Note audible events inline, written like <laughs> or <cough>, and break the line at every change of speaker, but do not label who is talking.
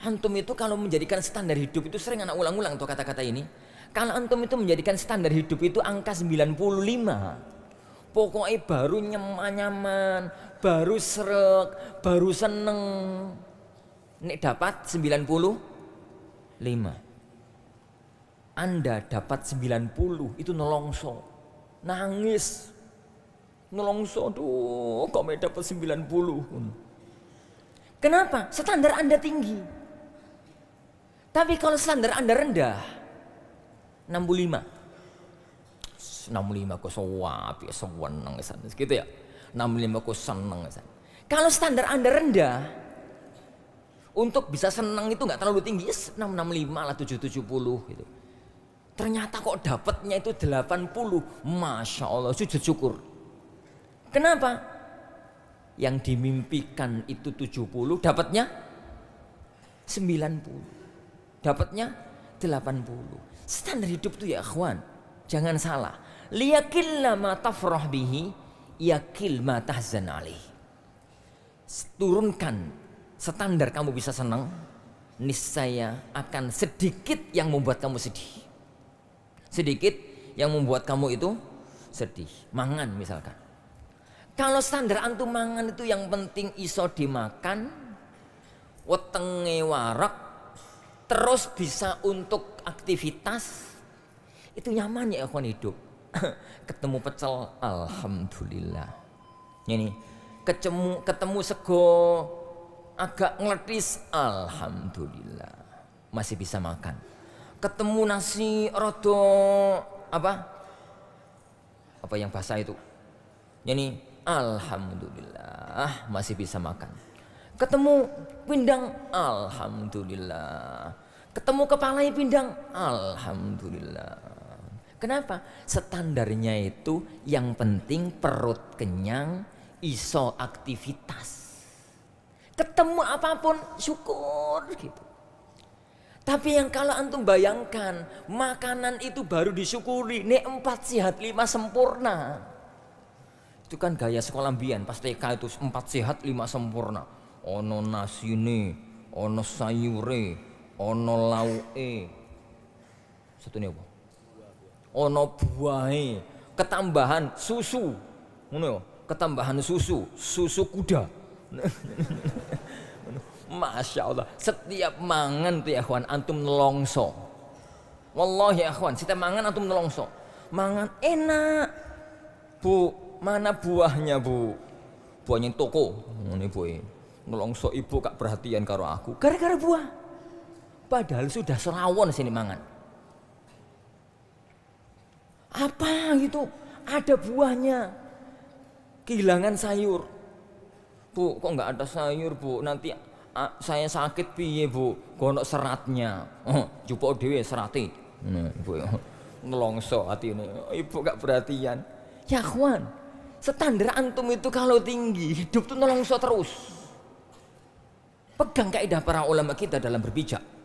antum itu kalau menjadikan standar hidup itu sering anak ulang-ulang tuh kata-kata ini kalau antum itu menjadikan standar hidup itu angka 95 pokoknya baru nyaman-nyaman baru serak, baru seneng nek dapat 95 anda dapat 90 itu nolongso nangis nolongso tuh kok dapat 90 Kenapa? Standar Anda tinggi. Tapi kalau standar Anda rendah, 65. 65 kok sowapi, ya, seneng Gitu ya. 65 ya? kok seneng ya, Kalau standar Anda rendah, untuk bisa seneng itu nggak terlalu tinggi, 665 lah 770 gitu. Ternyata kok dapatnya itu 80, Masya Allah, sujud syukur. Kenapa? Yang dimimpikan itu 70, dapatnya 90. Dapatnya 80. Standar hidup tuh ya akhwan. Jangan salah. Liyakilla ma tafrah bihi yakil ma tahzan alih. Turunkan standar kamu bisa senang, niscaya akan sedikit yang membuat kamu sedih. Sedikit yang membuat kamu itu sedih. Mangan misalkan. Kalau standar antum mangan itu yang penting iso dimakan, wetenge warak, terus bisa untuk aktivitas itu nyaman ya kon hidup <laughs> ketemu pecel alhamdulillah ini ketemu ketemu sego agak ngelatis alhamdulillah masih bisa makan ketemu nasi rodo apa apa yang basah itu ini alhamdulillah masih bisa makan Ketemu pindang, alhamdulillah. Ketemu kepalanya pindang, alhamdulillah. Kenapa? Standarnya itu yang penting perut kenyang, iso aktivitas. Ketemu apapun syukur gitu. Tapi yang kalau antum bayangkan, makanan itu baru disyukuri, ini empat sehat lima sempurna. Itu kan gaya sekolah bian, pas TK itu empat sehat lima sempurna ana nasine ana sayure ana lauke setune apa ana buahe ketambahan susu ngono ya? ketambahan susu susu kuda <laughs> Masya Allah setiap mangan tuh ya kawan antum nelongso Wallahi ya kawan setiap mangan antum nelongso mangan enak bu mana buahnya bu buahnya toko ini buahnya. Eh. Nolongso ibu kak perhatian karo aku. Gara-gara buah. Padahal sudah serawon sini mangan. Apa gitu? Ada buahnya. Kehilangan sayur. Bu, kok nggak ada sayur, Bu? Nanti ah, saya sakit piye, Bu? Gonok seratnya. Oh, jupuk dewe serati Nah, Bu. hati ini Ibu gak perhatian. Ya, kwan, Standar antum itu kalau tinggi, hidup tuh nolongso terus. Pegang kaidah para ulama kita dalam berbicara.